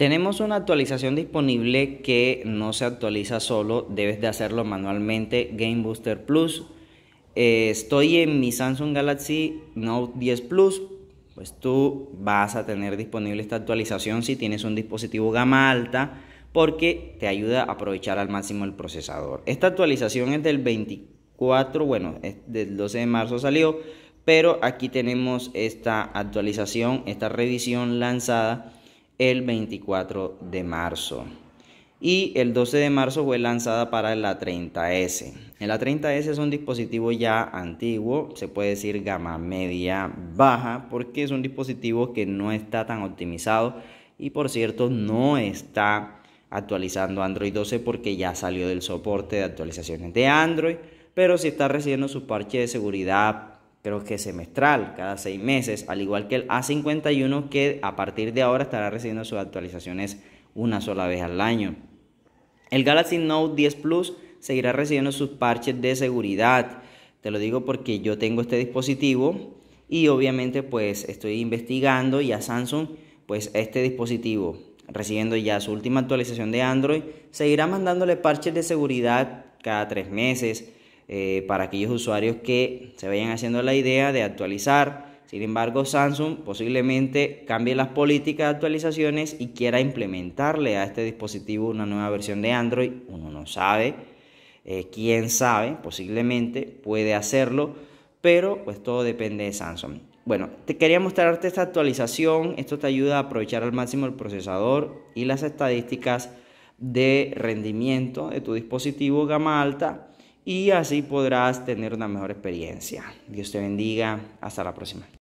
Tenemos una actualización disponible que no se actualiza solo, debes de hacerlo manualmente, Game Booster Plus. Eh, estoy en mi Samsung Galaxy Note 10 Plus, pues tú vas a tener disponible esta actualización si tienes un dispositivo gama alta porque te ayuda a aprovechar al máximo el procesador. Esta actualización es del 24, bueno, es del 12 de marzo salió, pero aquí tenemos esta actualización, esta revisión lanzada el 24 de marzo. Y el 12 de marzo fue lanzada para la 30S. La 30S es un dispositivo ya antiguo, se puede decir gama media baja, porque es un dispositivo que no está tan optimizado y por cierto no está actualizando Android 12 porque ya salió del soporte de actualizaciones de Android, pero sí está recibiendo su parche de seguridad creo que semestral, cada seis meses, al igual que el A51 que a partir de ahora estará recibiendo sus actualizaciones una sola vez al año. El Galaxy Note 10 Plus seguirá recibiendo sus parches de seguridad. Te lo digo porque yo tengo este dispositivo y obviamente pues estoy investigando y a Samsung pues este dispositivo recibiendo ya su última actualización de Android seguirá mandándole parches de seguridad cada tres meses eh, para aquellos usuarios que se vayan haciendo la idea de actualizar. Sin embargo, Samsung posiblemente cambie las políticas de actualizaciones y quiera implementarle a este dispositivo una nueva versión de Android. Uno no sabe, eh, quién sabe, posiblemente puede hacerlo, pero pues todo depende de Samsung. Bueno, te quería mostrarte esta actualización. Esto te ayuda a aprovechar al máximo el procesador y las estadísticas de rendimiento de tu dispositivo gama alta y así podrás tener una mejor experiencia. Dios te bendiga. Hasta la próxima.